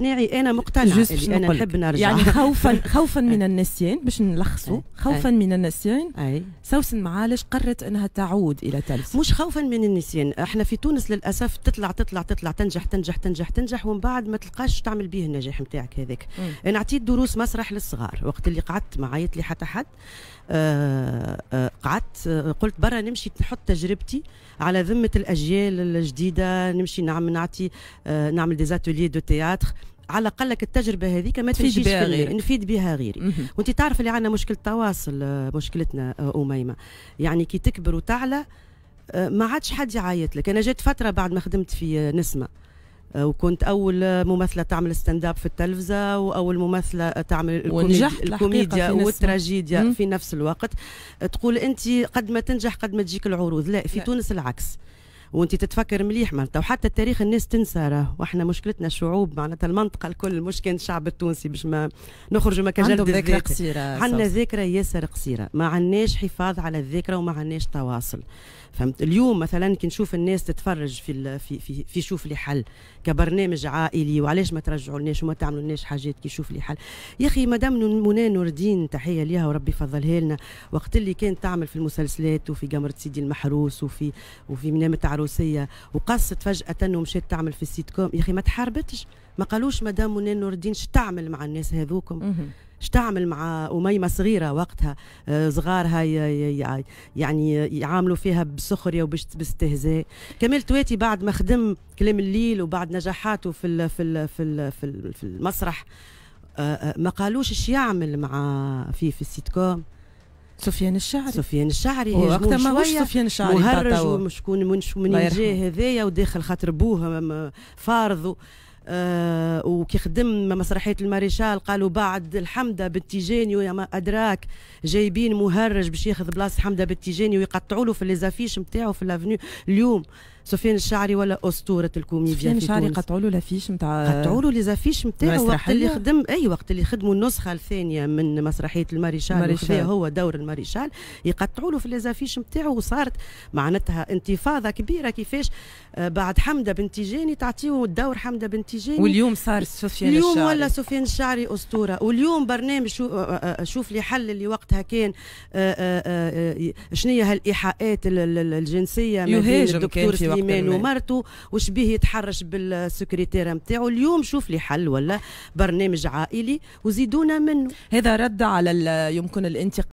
اقناعي انا مقتنعه اللي انا نحب نرجع يعني خوفا خوفا من النسيان باش نلخصه خوفا من النسيان اي سوسن معالج قررت انها تعود الى تلفزه مش خوفا من النسيان احنا في تونس للاسف تطلع تطلع تطلع تنجح تنجح تنجح تنجح ومن بعد ما تلقاش تعمل به النجاح نتاعك هذاك انا عطيت دروس مسرح للصغار وقت اللي قعدت ما عيط لي حتى حد آه، آه، قلت برا نمشي نحط تجربتي على ذمه الاجيال الجديده نمشي نعم، آه، نعمل نعطي نعمل ديزاتولي دو تياتر على الاقل التجربه هذيك ما تفيدش بها غيري نفيد بها غيري وانت تعرف اللي عندنا مشكله تواصل آه، مشكلتنا آه، اميمه يعني كي تكبر وتعلى ما عادش حد يعيط لك انا جات فتره بعد ما خدمت في نسمه آه، وكنت اول ممثله تعمل ستاند اب في التلفزه واول ممثله تعمل الكوميديا والتراجيديا في, في نفس الوقت تقول انت قد ما تنجح قد ما تجيك العروض لا في لا. تونس العكس وانت تتفكر مليح معناتها وحتى التاريخ الناس تنسى راه واحنا مشكلتنا الشعوب معناتها المنطقه الكل مش كان الشعب التونسي باش ما نخرجوا ما كان ذاكره قصيره عندنا ذاكره ياسر قصيره ما عندناش حفاظ على الذاكره وما عندناش تواصل فهمت اليوم مثلا كي نشوف الناس تتفرج في في في, في شوف لي حل كبرنامج عائلي وعلاش ما ترجعوا لناش وما تعملوا لناش حاجات كي شوف لي حل يا اخي مدام منى نور الدين تحيه ليها وربي يفضلها لنا وقت اللي كانت تعمل في المسلسلات وفي قمره سيدي المحروس وفي وفي منام التعرف العروسيه وقصت فجاه ومشات تعمل في السيت كوم يا اخي ما تحاربتش ما قالوش مدام منين نور الدين تعمل مع الناس هذوكم تعمل مع أميمة صغيرة وقتها آه، صغارها يعني يعاملوا فيها بسخرية وباستهزاء كمال تواتي بعد ما خدم كلام الليل وبعد نجاحاته في في في في, في المسرح آه، آه، ما قالوش اش يعمل مع في في السيت كوم سفيان الشعري سفيان الشعري وقتها ما هوش سفيان الشعري مهرج ومشكون من من جاه هذايا وداخل خاطر بوه فارض آه، وكيخدم مسرحيه الماريشال قالوا بعد الحمده بالتيجاني وما ادراك جايبين مهرج باش ياخذ بلاصه حمده بالتيجاني ويقطعوا له في ليزافيش نتاعو في الافنيو اليوم سفيان الشعري ولا اسطوره الكوميديا سفيان الشعري قطعوا له لافيش نتاع قطعوا له ليزافيش نتاعو وقت اللي خدم اي وقت اللي خدموا النسخه الثانيه من مسرحيه الماريشال اللي هو دور الماريشال يقطعوا له في ليزافيش نتاعو وصارت معناتها انتفاضه كبيره كيفاش آه، بعد حمده بنتيجاني تعطيه الدور حمده بنتيجاني تجاني واليوم صار سفيان الشعري اليوم ولا سفيان الشعري اسطوره واليوم برنامج شو آه، آه، آه، شوف لي حل اللي وقتها كان شنو هالايحاءات الجنسيه من الدكتور سليمان ومرته وش به يتحرش بالسكرتيره نتاعو اليوم شوف لي حل ولا برنامج عائلي وزيدونا منه هذا رد على يمكن الانتقاد